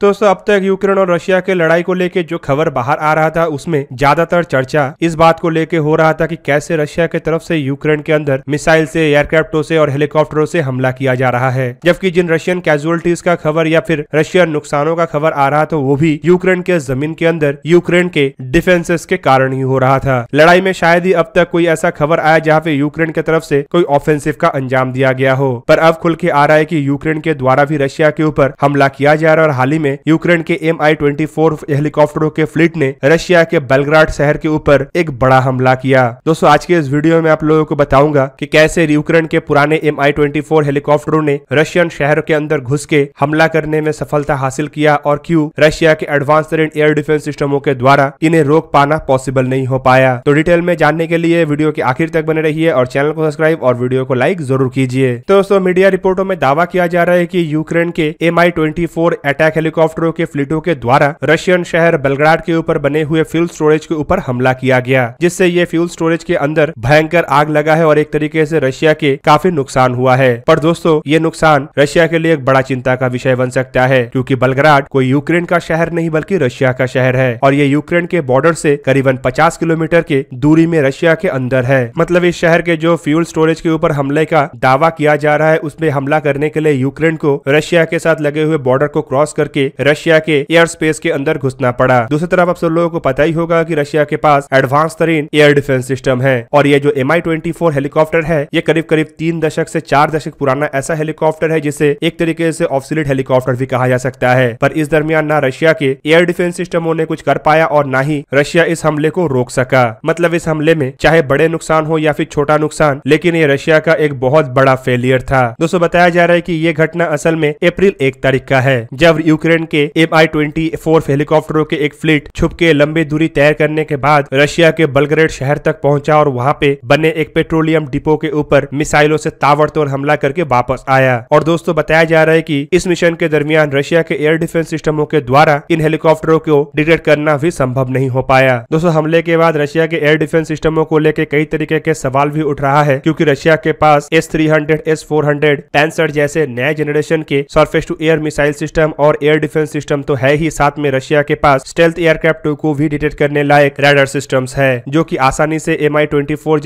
दोस्तों अब तक यूक्रेन और रशिया के लड़ाई को लेकर जो खबर बाहर आ रहा था उसमें ज्यादातर चर्चा इस बात को लेकर हो रहा था कि कैसे रशिया के तरफ से यूक्रेन के अंदर मिसाइल से एयरक्राफ्टों से और हेलीकॉप्टरों से हमला किया जा रहा है जबकि जिन रशियन कैजुअलिटीज का खबर या फिर रशियन नुकसानों का खबर आ रहा था वो भी यूक्रेन के जमीन के अंदर यूक्रेन के डिफेंसेस के कारण ही हो रहा था लड़ाई में शायद ही अब तक कोई ऐसा खबर आया जहाँ पे यूक्रेन के तरफ से कोई ऑफेंसिव का अंजाम दिया गया हो पर अब खुल के आ रहा है की यूक्रेन के द्वारा भी रशिया के ऊपर हमला किया जा रहा है और हाल ही में यूक्रेन के एम आई हेलीकॉप्टरों के फ्लीट ने रशिया के बेलग्राड शहर के ऊपर एक बड़ा हमला किया दोस्तों आज के इस वीडियो में आप लोगों को बताऊंगा कि कैसे यूक्रेन के पुराने एम आई हेलीकॉप्टरों ने रशियन शहर के अंदर घुस के हमला करने में सफलता हासिल किया और क्यूँ रशिया के एडवांस एयर डिफेंस सिस्टमों के द्वारा इन्हें रोक पाना पॉसिबल नहीं हो पाया तो डिटेल में जानने के लिए वीडियो के आखिर तक बने रहिए और चैनल को सब्सक्राइब और वीडियो को लाइक जरूर कीजिए तो दोस्तों मीडिया रिपोर्टों में दावा किया जा रहा है की यूक्रेन के एम आई अटैक हेलीकॉप्टर हेलीकॉप्टरों के फ्लीटों के द्वारा रशियन शहर बेलग्राड के ऊपर बने हुए फ्यूल स्टोरेज के ऊपर हमला किया गया जिससे ये फ्यूल स्टोरेज के अंदर भयंकर आग लगा है और एक तरीके से रशिया के काफी नुकसान हुआ है पर दोस्तों ये नुकसान रशिया के लिए एक बड़ा चिंता का विषय बन सकता है क्योंकि बलग्राड कोई यूक्रेन का शहर नहीं बल्कि रशिया का शहर है और ये यूक्रेन के बॉर्डर से करीबन 50 किलोमीटर के दूरी में रशिया के अंदर है मतलब इस शहर के जो फ्यूल स्टोरेज के ऊपर हमले का दावा किया जा रहा है उसमें हमला करने के लिए यूक्रेन को रशिया के साथ लगे हुए बॉर्डर को क्रॉस करके रशिया के एयर स्पेस के अंदर घुसना पड़ा दूसरी तरफ आप सब लोगों को पता ही होगा की रशिया के पास एडवांस तरीन एयर डिफेंस सिस्टम है और ये जो एम आई हेलीकॉप्टर है ये करीब करीब तीन दशक से चार दशक पुराना ऐसा हेलीकॉप्टर है जिसे एक तरीके से ऑफसिलिट हेलीकॉप्टर भी कहा जा सकता है पर इस दरमियान ना रशिया के एयर डिफेंस सिस्टमों ने कुछ कर पाया और ना ही रशिया इस हमले को रोक सका मतलब इस हमले में चाहे बड़े नुकसान हो या फिर छोटा नुकसान लेकिन ये रशिया का एक बहुत बड़ा फेलियर था दोस्तों बताया जा रहा है की ये घटना असल में अप्रैल एक तारीख का है जब यूक्रेन यूक्रेन के एम आई ट्वेंटी फोर हेलीकॉप्टरों के एक फ्लीट छुप के लंबी दूरी तय करने के बाद रशिया के बलग्रेड शहर तक पहुंचा और वहां पे बने एक पेट्रोलियम डिपो के ऊपर मिसाइलों से ताबड़तोड़ हमला करके वापस आया और दोस्तों बताया जा रहा है कि इस मिशन के दरमियान रशिया के एयर डिफेंस सिस्टमों के द्वारा इन हेलीकॉप्टरों को डिटेक्ट करना भी संभव नहीं हो पाया दोस्तों हमले के बाद रशिया के एयर डिफेंस सिस्टमों को लेकर कई तरीके के सवाल भी उठ रहा है क्यूँकी रशिया के पास S three hundred S four hundred पैंसठ जैसे नए जनरेशन के surface to air missile system और एयर डिफेंस सिस्टम तो है ही साथ में रशिया के पास स्टेल्थ एयरक्राफ्ट को भी डिटेक्ट करने लायक रेडर सिस्टम है जो की आसानी से एम आई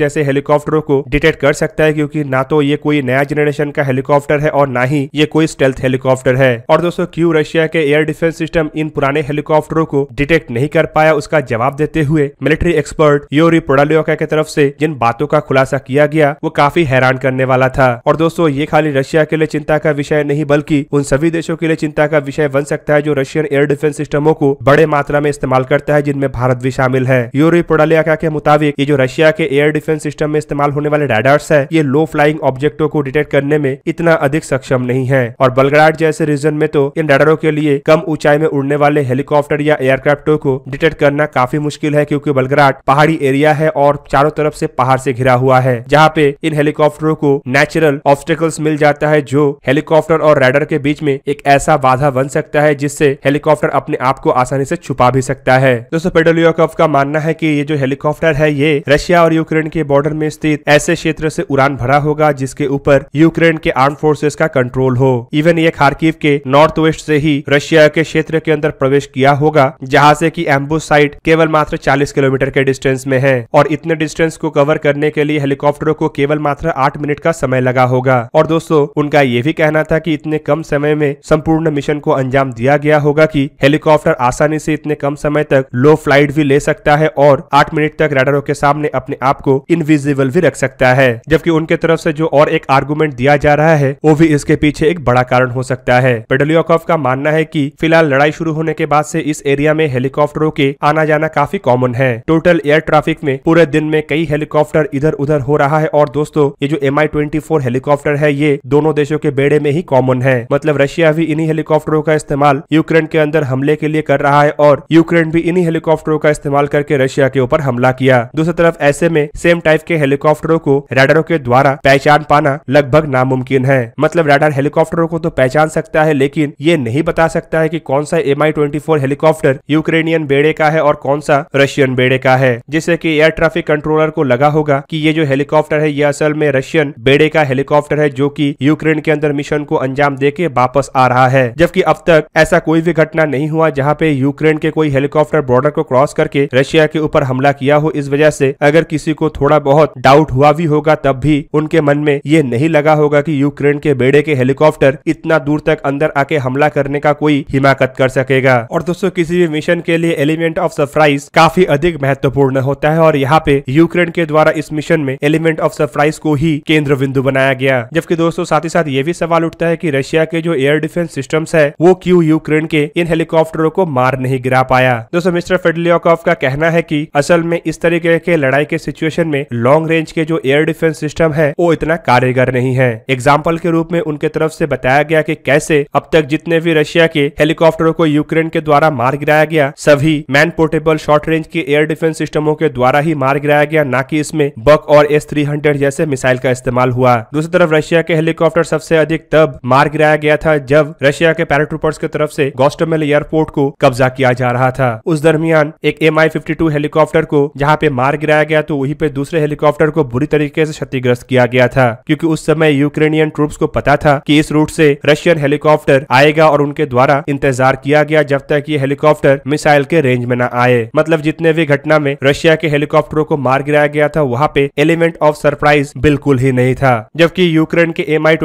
जैसे हेलीकॉप्टरों को डिटेक्ट कर सकता है क्यूँकी ना तो ये कोई नया जनरेशन का हेलीकॉप्टर है और ना ही ये कोई स्टेल्थ हेलीकॉप्टर है और दोस्तों क्यूँ रशिया के एयर डिफेंस सिस्टम इन पुराने हेलीकॉप्टरों को डिटेक्ट नहीं कर पाया उसका जवाब देते हुए मिलिट्री एक्सपर्ट योरी पोडालियोका की तरफ से जिन बातों का खुलासा किया गया वो काफी हैरान करने वाला था और दोस्तों ये खाली रशिया के लिए चिंता का विषय नहीं बल्कि उन सभी देशों के लिए चिंता का विषय बन सकता है जो रशियन एयर डिफेंस सिस्टमों को बड़े मात्रा में इस्तेमाल करता है जिनमें भारत भी शामिल है यूरोप पोडालिया के मुताबिक ये जो रशिया के एयर डिफेंस सिस्टम में इस्तेमाल होने वाले रैडार्स है ये लो फ्लाइंग ऑब्जेक्टों को डिटेक्ट करने में इतना अधिक सक्षम नहीं है और बलगराट जैसे रीजन में तो इन रडारों के लिए कम ऊंचाई में उड़ने वाले हेलीकॉप्टर या एयरक्राफ्टों को डिटेक्ट करना काफी मुश्किल है क्योंकि बलगराट पहाड़ी एरिया है और चारों तरफ से पहाड़ से घिरा हुआ है जहाँ पे इन हेलीकॉप्टरों को नेचुरल ऑब्स्टेकल्स मिल जाता है जो हेलीकॉप्टर और रेडर के बीच में एक ऐसा बाधा बन सकता है सकता है जिससे हेलीकॉप्टर अपने आप को आसानी से छुपा भी सकता है दोस्तों पेडोलियोकॉफ का मानना है की ये जो हेलीकॉप्टर है ये रशिया और यूक्रेन के बॉर्डर में स्थित ऐसे क्षेत्र से उड़ान भरा होगा जिसके ऊपर यूक्रेन के आर्म फोर्सेस का कंट्रोल हो इवन ये खारकीव के नॉर्थ वेस्ट से ही रशिया के क्षेत्र के अंदर प्रवेश किया होगा जहाँ से की एम्बू साइट केवल मात्र चालीस किलोमीटर के डिस्टेंस में है और इतने डिस्टेंस को कवर करने के लिए हेलीकॉप्टरों को केवल मात्र आठ मिनट का समय लगा होगा और दोस्तों उनका ये भी कहना था कि इतने कम समय में संपूर्ण मिशन को अंजाम अंजाम दिया गया होगा कि हेलीकॉप्टर आसानी से इतने कम समय तक लो फ्लाइट भी ले सकता है और आठ मिनट तक रेडरों के सामने अपने आप को इनविजिबल भी रख सकता है जबकि उनके तरफ से जो और एक आर्गूमेंट दिया जा रहा है वो भी इसके पीछे एक बड़ा कारण हो सकता है पेडलियोकॉफ का मानना है की फिलहाल लड़ाई शुरू होने के बाद ऐसी इस एरिया में हेलीकॉप्टरों के आना जाना काफी कॉमन है टोटल एयर ट्रैफिक में पूरे दिन में कई हेलीकॉप्टर इधर उधर हो रहा है और दोस्तों ये जो एम आई हेलीकॉप्टर है ये दोनों देशों के बेड़े में ही कॉमन है मतलब रशिया भी इन्हीं हेलीकॉप्टरों का इस्तेमाल यूक्रेन के अंदर हमले के लिए कर रहा है और यूक्रेन भी इन्हीं हेलीकॉप्टरों का इस्तेमाल करके रशिया के ऊपर हमला किया दूसरी तरफ ऐसे में सेम टाइप के हेलीकॉप्टरों को रडारों के द्वारा पहचान पाना लगभग नामुमकिन है मतलब रेडर हेलीकॉप्टरों को तो पहचान सकता है लेकिन ये नहीं बता सकता है की कौन सा एम आई हेलीकॉप्टर यूक्रेनियन बेड़े का है और कौन सा रशियन बेड़े का है जिससे की एयर ट्रैफिक कंट्रोलर को लगा होगा की ये जो हेलीकॉप्टर है ये असल में रशियन बेड़े का हेलीकॉप्टर है जो की यूक्रेन के अंदर मिशन को अंजाम दे के वापस आ रहा है जबकि अब तक तक ऐसा कोई भी घटना नहीं हुआ जहाँ पे यूक्रेन के कोई हेलीकॉप्टर बॉर्डर को क्रॉस करके रशिया के ऊपर हमला किया हो इस वजह से अगर किसी को थोड़ा बहुत डाउट हुआ भी होगा तब भी उनके मन में ये नहीं लगा होगा कि यूक्रेन के बेड़े के हेलीकॉप्टर इतना दूर तक अंदर आके हमला करने का कोई हिमाकत कर सकेगा और दोस्तों किसी भी मिशन के लिए एलिमेंट ऑफ सरप्राइज काफी अधिक महत्वपूर्ण होता है और यहाँ पे यूक्रेन के द्वारा इस मिशन में एलिमेंट ऑफ सरप्राइज को ही केंद्र बिंदु बनाया गया जबकि दोस्तों साथ ही साथ ये भी सवाल उठता है की रशिया के जो एयर डिफेंस सिस्टम है वो क्यों क्यों यूक्रेन के इन हेलीकॉप्टरों को मार नहीं गिरा पाया दोस्तों मिस्टर फेडलियोकॉफ का कहना है की असल में इस तरीके के लड़ाई के सिचुएशन में लॉन्ग रेंज के जो एयर डिफेंस सिस्टम है वो इतना कारगर नहीं है एग्जाम्पल के रूप में उनके तरफ ऐसी बताया गया की कैसे अब तक जितने भी रशिया के हेलीकॉप्टरों को यूक्रेन के द्वारा मार गिराया गया सभी मैन पोर्टेबल शॉर्ट रेंज के एयर डिफेंस सिस्टमों के द्वारा ही मार गिराया गया न की इसमें बक और एस थ्री हंड्रेड जैसे मिसाइल का इस्तेमाल हुआ दूसरी तरफ रशिया के हेलीकॉप्टर सबसे अधिक तब मार गिराया गया था जब रशिया के पैराट्रूपर्स की तरफ से गोस्टमेल एयरपोर्ट को कब्जा किया जा रहा था उस दरमियान एक एम आई हेलीकॉप्टर को जहाँ पे मार गिराया गया तो वही पे दूसरे हेलीकॉप्टर को बुरी तरीके ऐसी क्षतिग्रस्त किया गया था क्यूँकी उस समय यूक्रेनियन ट्रूप को पता था की इस रूट ऐसी रशियन हेलीकॉप्टर आएगा और उनके द्वारा इंतजार किया गया जब तक ये हेलीकॉप्टर मिसाइल के रेंज में न आए मतलब जितने भी घटना में रशिया के हेलीकॉप्टरों को मार गिराया गया था वहाँ पे एलिमेंट ऑफ सरप्राइज बिल्कुल ही नहीं था जबकि यूक्रेन के एम आई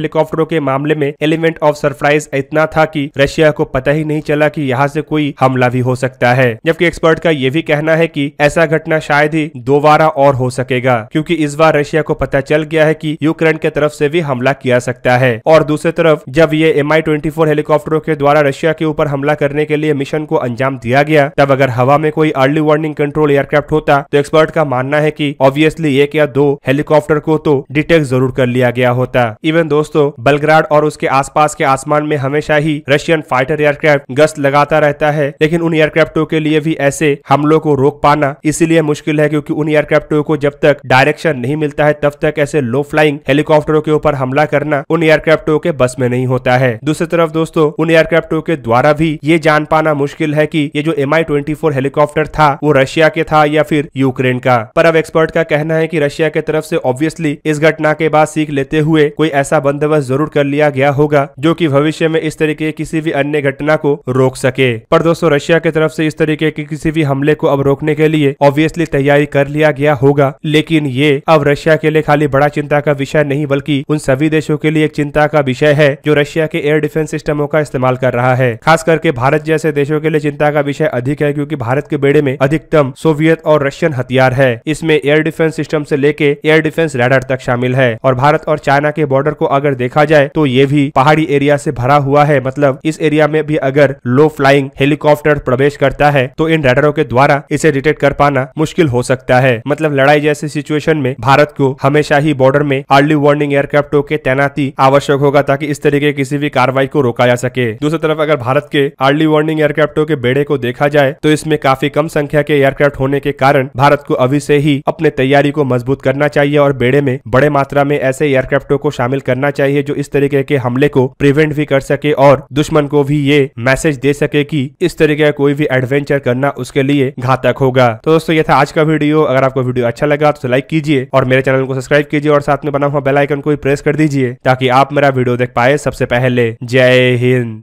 हेलीकॉप्टरों के मामले में एलिमेंट ऑफ सरप्राइज इतना था कि कि रशिया को पता ही नहीं चला कि यहाँ से कोई हमला भी हो सकता है जबकि एक्सपर्ट का ये भी कहना है कि ऐसा घटना शायद ही दोबारा और हो सकेगा क्योंकि इस बार रशिया को पता चल गया है कि यूक्रेन के तरफ से भी हमला किया सकता है और दूसरी तरफ जब ये एम आई हेलीकॉप्टरों के द्वारा रशिया के ऊपर हमला करने के लिए मिशन को अंजाम दिया गया तब अगर हवा में कोई अर्ली वार्निंग कंट्रोल एयरक्राफ्ट होता तो एक्सपर्ट का मानना है की ऑब्वियसली एक या दो हेलीकॉप्टर को तो डिटेक्ट जरूर कर लिया गया होता इवन दोस्तों बलग्राड और उसके आसपास के आसमान में हमेशा ही रशियन फाइटर एयरक्राफ्ट गश्त लगाता रहता है लेकिन उन एयरक्राफ्टों के लिए भी ऐसे हमलों को रोक पाना इसीलिए मुश्किल है क्योंकि उन एयरक्राफ्टों को जब तक डायरेक्शन नहीं मिलता है तब तक ऐसे लो फ्लाइंग हेलीकॉप्टरों के ऊपर हमला करना उन एयरक्राफ्टों के बस में नहीं होता है दूसरी तरफ दोस्तों उन एयरक्राफ्टों के द्वारा भी ये जान पाना मुश्किल है की ये जो एम आई हेलीकॉप्टर था वो रशिया के था या फिर यूक्रेन का पर अब एक्सपर्ट का कहना है की रशिया के तरफ ऐसी ऑब्वियसली इस घटना के बाद सीख लेते हुए कोई ऐसा बंदोबस्त जरूर कर लिया गया होगा जो की भविष्य में इस तरीके किसी भी अन्य घटना को रोक सके पर दोस्तों रशिया की तरफ से इस तरीके के किसी भी हमले को अब रोकने के लिए ऑब्वियसली तैयारी कर लिया गया होगा लेकिन ये अब रशिया के लिए खाली बड़ा चिंता का विषय नहीं बल्कि उन सभी देशों के लिए एक चिंता का विषय है जो रशिया के एयर डिफेंस सिस्टमों का इस्तेमाल कर रहा है खास करके भारत जैसे देशों के लिए चिंता का विषय अधिक है क्योंकि भारत के बेड़े में अधिकतम सोवियत और रशियन हथियार है इसमें एयर डिफेंस सिस्टम से लेके एयर डिफेंस रेडर तक शामिल है और भारत और चाइना के बॉर्डर को अगर देखा जाए तो ये भी पहाड़ी एरिया से भरा हुआ है मतलब मतलब इस एरिया में भी अगर लो फ्लाइंग हेलीकॉप्टर प्रवेश करता है तो इन रेडरों के द्वारा इसे डिटेक्ट कर पाना मुश्किल हो सकता है मतलब लड़ाई जैसे सिचुएशन में भारत को हमेशा ही बॉर्डर में अर्ली वार्निंग एयरक्राफ्टों के तैनाती आवश्यक होगा ताकि इस तरीके किसी भी कार्रवाई को रोका जा सके दूसरी तरफ अगर भारत के अर्ली वार्निंग एयरक्राफ्टों के बेड़े को देखा जाए तो इसमें काफी कम संख्या के एयरक्राफ्ट होने के कारण भारत को अभी से ही अपने तैयारी को मजबूत करना चाहिए और बेड़े में बड़े मात्रा में ऐसे एयरक्राफ्टों को शामिल करना चाहिए जो इस तरीके के हमले को प्रिवेंट भी कर सके और दुश्मन को भी ये मैसेज दे सके कि इस तरीके का कोई भी एडवेंचर करना उसके लिए घातक होगा तो दोस्तों ये था आज का वीडियो अगर आपको वीडियो अच्छा लगा तो लाइक कीजिए और मेरे चैनल को सब्सक्राइब कीजिए और साथ में बना हुआ बेलाइकन को भी प्रेस कर दीजिए ताकि आप मेरा वीडियो देख पाए सबसे पहले जय हिंद